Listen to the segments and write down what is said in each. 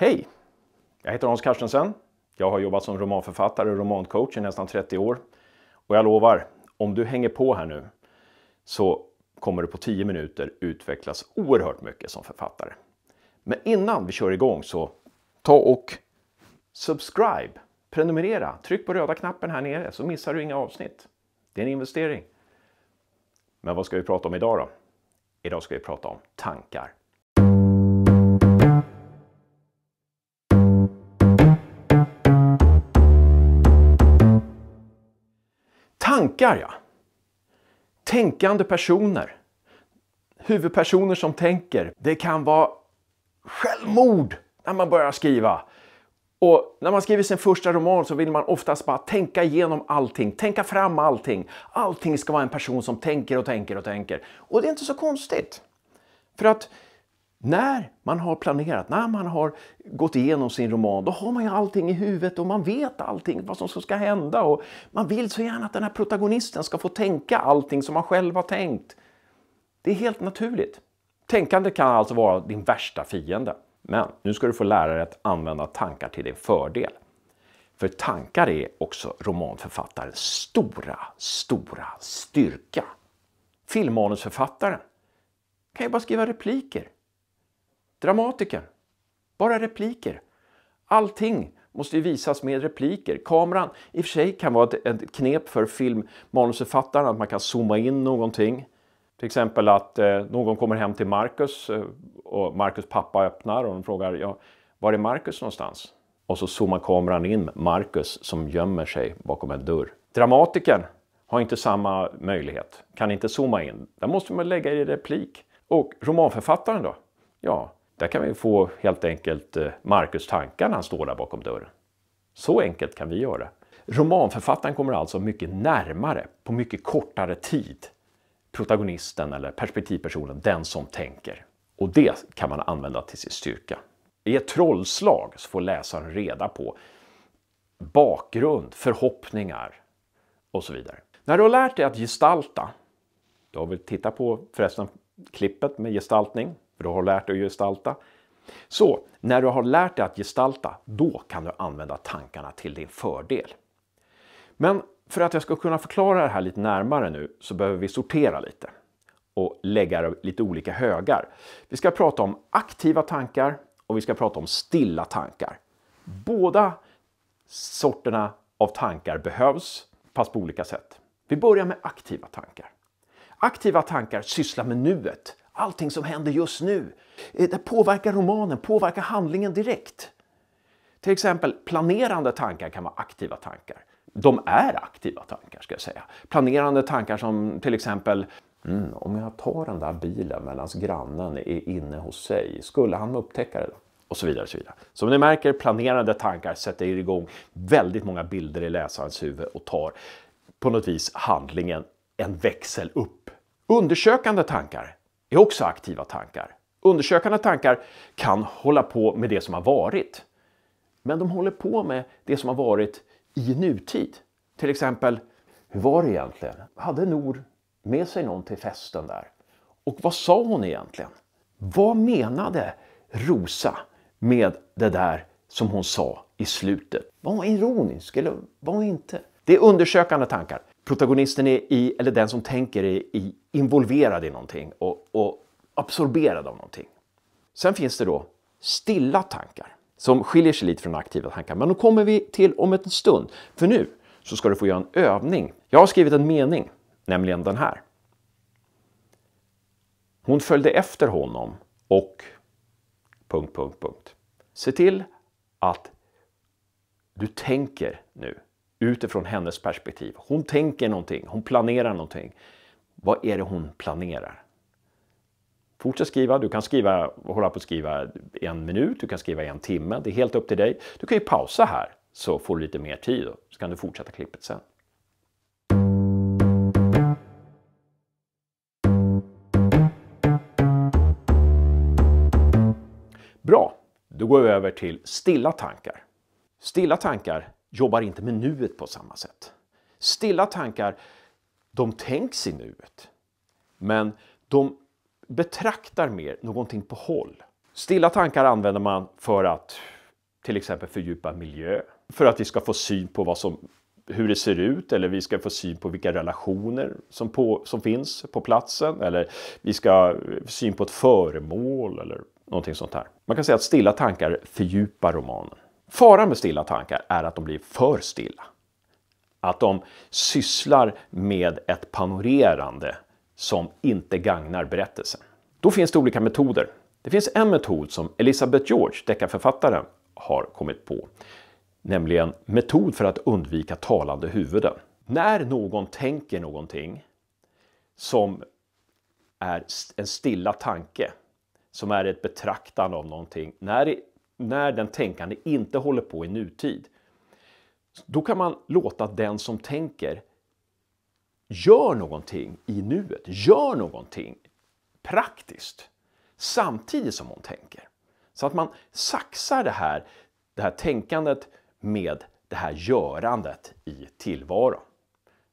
Hej! Jag heter Hans Carstensen. Jag har jobbat som romanförfattare och romancoach i nästan 30 år. Och jag lovar, om du hänger på här nu så kommer du på 10 minuter utvecklas oerhört mycket som författare. Men innan vi kör igång så ta och subscribe, prenumerera, tryck på röda knappen här nere så missar du inga avsnitt. Det är en investering. Men vad ska vi prata om idag då? Idag ska vi prata om tankar. tankar, ja. Tänkande personer. Huvudpersoner som tänker. Det kan vara självmord när man börjar skriva. Och när man skriver sin första roman så vill man oftast bara tänka igenom allting, tänka fram allting. Allting ska vara en person som tänker och tänker och tänker. Och det är inte så konstigt. För att när man har planerat, när man har gått igenom sin roman, då har man ju allting i huvudet och man vet allting, vad som ska hända. Och man vill så gärna att den här protagonisten ska få tänka allting som man själv har tänkt. Det är helt naturligt. Tänkande kan alltså vara din värsta fiende. Men nu ska du få lära dig att använda tankar till din fördel. För tankar är också romanförfattarens stora, stora styrka. Filmmanusförfattaren kan ju bara skriva repliker dramatiker. Bara repliker. Allting måste ju visas med repliker. Kameran i och för sig kan vara ett, ett knep för filmmanusförfattaren att man kan zooma in någonting. Till exempel att eh, någon kommer hem till Marcus eh, och Marcus pappa öppnar och de frågar ja, var är Marcus någonstans? Och så zoomar kameran in Marcus som gömmer sig bakom en dörr. Dramatikern har inte samma möjlighet, kan inte zooma in. Där måste man lägga i replik. Och romanförfattaren då? Ja, där kan vi få helt enkelt eh, Marcus tankar när han står där bakom dörren. Så enkelt kan vi göra. Romanförfattaren kommer alltså mycket närmare, på mycket kortare tid, protagonisten eller perspektivpersonen, den som tänker. Och det kan man använda till sin styrka. I ett trollslag så får läsaren reda på bakgrund, förhoppningar och så vidare. När du har lärt dig att gestalta, då har vi tittat på förresten klippet med gestaltning, för du har lärt dig att gestalta. Så när du har lärt dig att gestalta, då kan du använda tankarna till din fördel. Men för att jag ska kunna förklara det här lite närmare nu så behöver vi sortera lite och lägga det lite olika högar. Vi ska prata om aktiva tankar och vi ska prata om stilla tankar. Båda sorterna av tankar behövs, fast på olika sätt. Vi börjar med aktiva tankar. Aktiva tankar sysslar med nuet. Allting som händer just nu. Eh, det påverkar romanen, påverkar handlingen direkt. Till exempel planerande tankar kan vara aktiva tankar. De är aktiva tankar ska jag säga. Planerande tankar som till exempel mm, om jag tar den där bilen medan grannen är inne hos sig, skulle han upptäcka det då? Och så vidare. Och så vidare. Som ni märker, planerande tankar sätter igång väldigt många bilder i läsarens huvud och tar på något vis handlingen en växel upp. Undersökande tankar är också aktiva tankar. Undersökande tankar kan hålla på med det som har varit. Men de håller på med det som har varit i nutid. Till exempel, hur var det egentligen? Hade Nor med sig någon till festen där? Och vad sa hon egentligen? Vad menade Rosa med det där som hon sa i slutet? Var hon ironisk eller var hon inte? Det är undersökande tankar protagonisten är i, eller den som tänker är i, involverad i någonting och, och absorberad av någonting. Sen finns det då stilla tankar som skiljer sig lite från aktiva tankar, men de kommer vi till om en stund. För nu så ska du få göra en övning. Jag har skrivit en mening, nämligen den här. Hon följde efter honom och... Punkt, punkt, punkt. Se till att du tänker nu utifrån hennes perspektiv. Hon tänker någonting, hon planerar någonting. Vad är det hon planerar? Fortsätt skriva. Du kan skriva, hålla på att skriva en minut, du kan skriva en timme. Det är helt upp till dig. Du kan ju pausa här så får du lite mer tid och så kan du fortsätta klippet sen. Bra, då går vi över till stilla tankar. Stilla tankar jobbar inte med nuet på samma sätt. Stilla tankar, de tänks i nuet. Men de betraktar mer någonting på håll. Stilla tankar använder man för att till exempel fördjupa miljö, för att vi ska få syn på vad som, hur det ser ut eller vi ska få syn på vilka relationer som, på, som finns på platsen eller vi ska få eh, syn på ett föremål eller någonting sånt här. Man kan säga att stilla tankar fördjupar romanen. Faran med stilla tankar är att de blir för stilla. Att de sysslar med ett panorerande som inte gagnar berättelsen. Då finns det olika metoder. Det finns en metod som Elisabeth George, deckarförfattaren, har kommit på. Nämligen metod för att undvika talande huvuden. När någon tänker någonting som är en stilla tanke, som är ett betraktande av någonting. När när den tänkande inte håller på i nutid. Då kan man låta den som tänker gör någonting i nuet, gör någonting praktiskt samtidigt som hon tänker. Så att man saxar det här, det här tänkandet med det här görandet i tillvaron.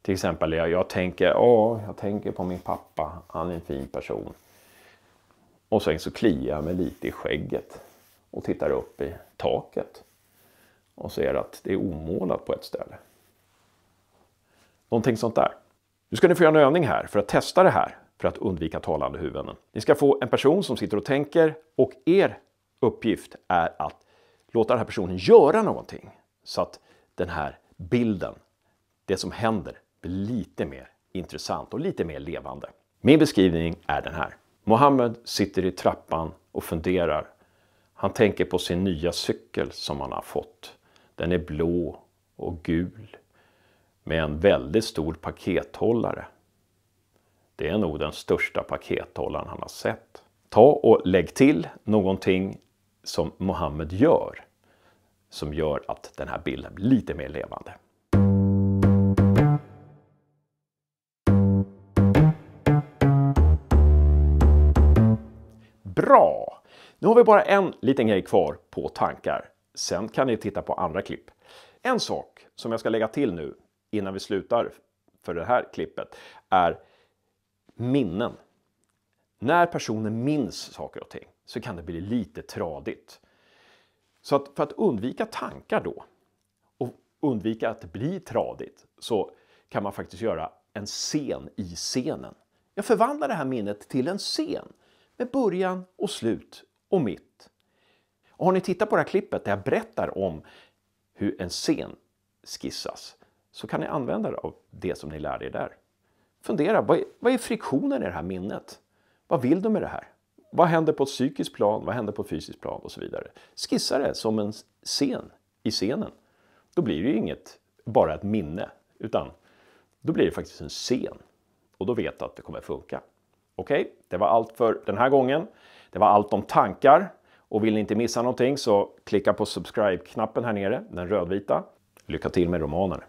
Till exempel, jag, jag tänker, åh, jag tänker på min pappa, han är en fin person. Och sen så kliar jag mig lite i skägget och tittar upp i taket och ser att det är omålat på ett ställe. Någonting sånt där. Nu ska ni få göra en övning här för att testa det här för att undvika talande huvuden. Ni ska få en person som sitter och tänker och er uppgift är att låta den här personen göra någonting så att den här bilden, det som händer, blir lite mer intressant och lite mer levande. Min beskrivning är den här. Mohammed sitter i trappan och funderar han tänker på sin nya cykel som han har fått. Den är blå och gul med en väldigt stor pakethållare. Det är nog den största pakethållaren han har sett. Ta och lägg till någonting som Mohammed gör som gör att den här bilden blir lite mer levande. Bra! Nu har vi bara en liten grej kvar på tankar. Sen kan ni titta på andra klipp. En sak som jag ska lägga till nu innan vi slutar för det här klippet är minnen. När personen minns saker och ting så kan det bli lite tradigt. Så att för att undvika tankar då och undvika att det blir tradigt så kan man faktiskt göra en scen i scenen. Jag förvandlar det här minnet till en scen med början och slut och mitt. Och har ni tittat på det här klippet där jag berättar om hur en scen skissas så kan ni använda er av det som ni lärde er där. Fundera, vad är, vad är friktionen i det här minnet? Vad vill du med det här? Vad händer på ett psykiskt plan? Vad händer på ett fysiskt plan? Och så vidare. Skissa det som en scen i scenen. Då blir det ju inget bara ett minne, utan då blir det faktiskt en scen. Och då vet du att det kommer funka. Okej, okay? det var allt för den här gången. Det var allt om tankar. Och vill ni inte missa någonting så klicka på subscribe-knappen här nere, den rödvita. Lycka till med romanen!